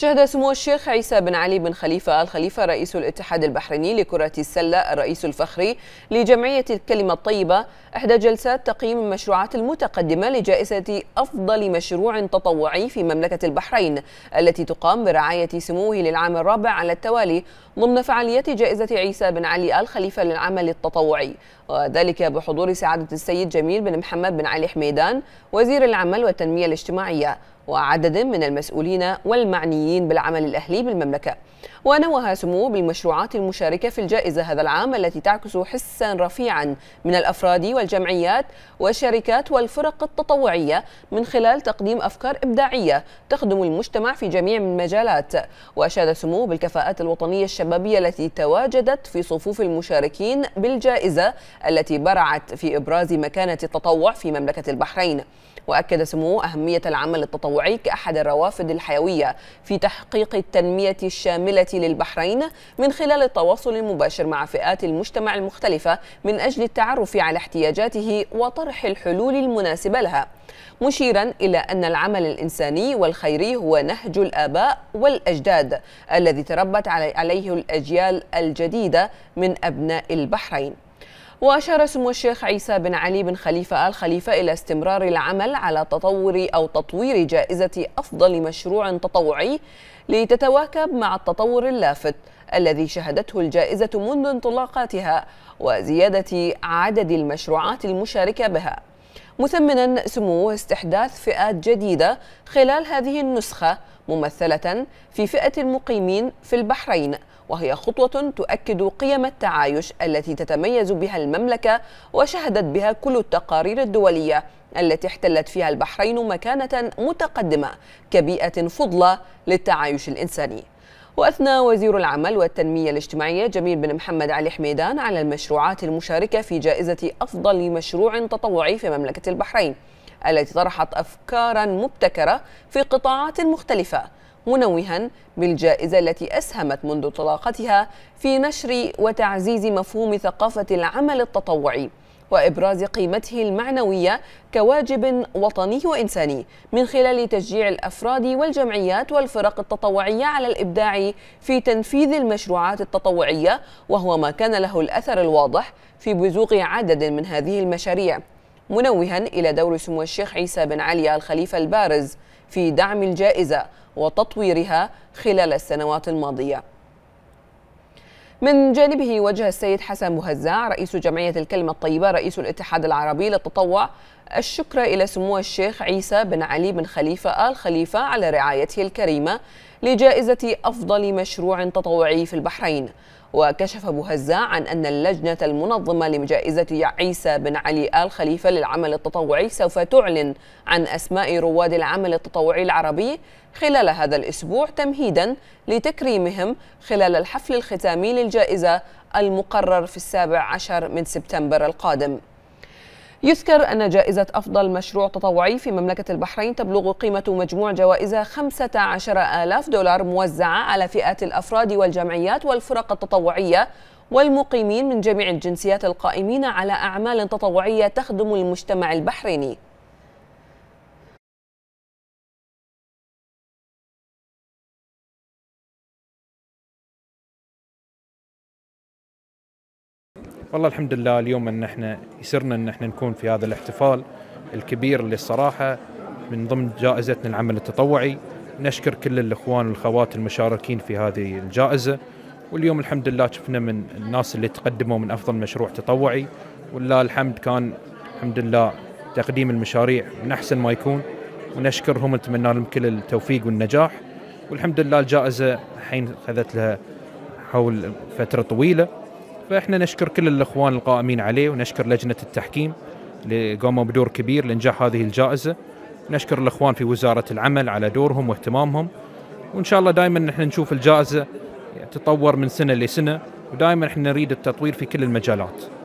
شهد سمو الشيخ عيسى بن علي بن خليفة الخليفة رئيس الاتحاد البحريني لكرة السلة الرئيس الفخري لجمعية الكلمة الطيبة إحدى جلسات تقييم المشروعات المتقدمة لجائزة أفضل مشروع تطوعي في مملكة البحرين التي تقام برعاية سموه للعام الرابع على التوالي ضمن فعاليات جائزة عيسى بن علي الخليفة للعمل التطوعي وذلك بحضور سعادة السيد جميل بن محمد بن علي حميدان وزير العمل والتنمية الاجتماعية وعدد من المسؤولين والمعنيين بالعمل الأهلي بالمملكة ونوه سموه بالمشروعات المشاركة في الجائزة هذا العام التي تعكس حسا رفيعا من الأفراد والجمعيات والشركات والفرق التطوعية من خلال تقديم أفكار إبداعية تخدم المجتمع في جميع المجالات وأشاد سموه بالكفاءات الوطنية الشبابية التي تواجدت في صفوف المشاركين بالجائزة التي برعت في إبراز مكانة التطوع في مملكة البحرين وأكد سموه أهمية العمل التطوعي الموضوعي كأحد الروافد الحيوية في تحقيق التنمية الشاملة للبحرين من خلال التواصل المباشر مع فئات المجتمع المختلفة من أجل التعرف على احتياجاته وطرح الحلول المناسبة لها مشيرا إلى أن العمل الإنساني والخيري هو نهج الآباء والأجداد الذي تربت عليه الأجيال الجديدة من أبناء البحرين وأشار سمو الشيخ عيسى بن علي بن خليفة آل خليفة إلى استمرار العمل على تطور أو تطوير جائزة أفضل مشروع تطوعي لتتواكب مع التطور اللافت الذي شهدته الجائزة منذ انطلاقاتها وزيادة عدد المشروعات المشاركة بها مثمنا سموه استحداث فئات جديدة خلال هذه النسخة ممثلة في فئة المقيمين في البحرين وهي خطوة تؤكد قيم التعايش التي تتميز بها المملكة وشهدت بها كل التقارير الدولية التي احتلت فيها البحرين مكانة متقدمة كبيئة فضلة للتعايش الإنساني وأثنى وزير العمل والتنمية الاجتماعية جميل بن محمد علي حميدان على المشروعات المشاركة في جائزة أفضل مشروع تطوعي في مملكة البحرين التي طرحت أفكارا مبتكرة في قطاعات مختلفة منوها بالجائزة التي أسهمت منذ انطلاقتها في نشر وتعزيز مفهوم ثقافة العمل التطوعي وإبراز قيمته المعنوية كواجب وطني وإنساني من خلال تشجيع الأفراد والجمعيات والفرق التطوعية على الإبداع في تنفيذ المشروعات التطوعية وهو ما كان له الأثر الواضح في بزوغ عدد من هذه المشاريع منوها إلى دور سمو الشيخ عيسى بن علي الخليفة البارز في دعم الجائزة وتطويرها خلال السنوات الماضية من جانبه وجه السيد حسن مهزاع رئيس جمعية الكلمة الطيبة رئيس الاتحاد العربي للتطوع الشكر إلى سمو الشيخ عيسى بن علي بن خليفة آل خليفة على رعايته الكريمة لجائزة أفضل مشروع تطوعي في البحرين وكشف أبو عن أن اللجنة المنظمة لجائزة عيسى بن علي آل خليفة للعمل التطوعي سوف تعلن عن أسماء رواد العمل التطوعي العربي خلال هذا الأسبوع تمهيدا لتكريمهم خلال الحفل الختامي للجائزة المقرر في السابع عشر من سبتمبر القادم يذكر أن جائزة أفضل مشروع تطوعي في مملكة البحرين تبلغ قيمة مجموع جوائزها 15 آلاف دولار موزعة على فئات الأفراد والجمعيات والفرق التطوعية والمقيمين من جميع الجنسيات القائمين على أعمال تطوعية تخدم المجتمع البحريني والله الحمد لله اليوم ان احنا يسرنا ان احنا نكون في هذا الاحتفال الكبير اللي الصراحه من ضمن جائزتنا العمل التطوعي نشكر كل الاخوان والاخوات المشاركين في هذه الجائزه واليوم الحمد لله شفنا من الناس اللي تقدموا من افضل مشروع تطوعي ولله الحمد كان الحمد لله تقديم المشاريع من احسن ما يكون ونشكرهم ونتمنى لهم كل التوفيق والنجاح والحمد لله الجائزه الحين اخذت لها حول فتره طويله فاحنا نشكر كل الاخوان القائمين عليه ونشكر لجنه التحكيم اللي قاموا بدور كبير لانجاح هذه الجائزه نشكر الاخوان في وزاره العمل على دورهم واهتمامهم وان شاء الله دائما نحن نشوف الجائزه تتطور من سنه لسنه ودائما احنا نريد التطوير في كل المجالات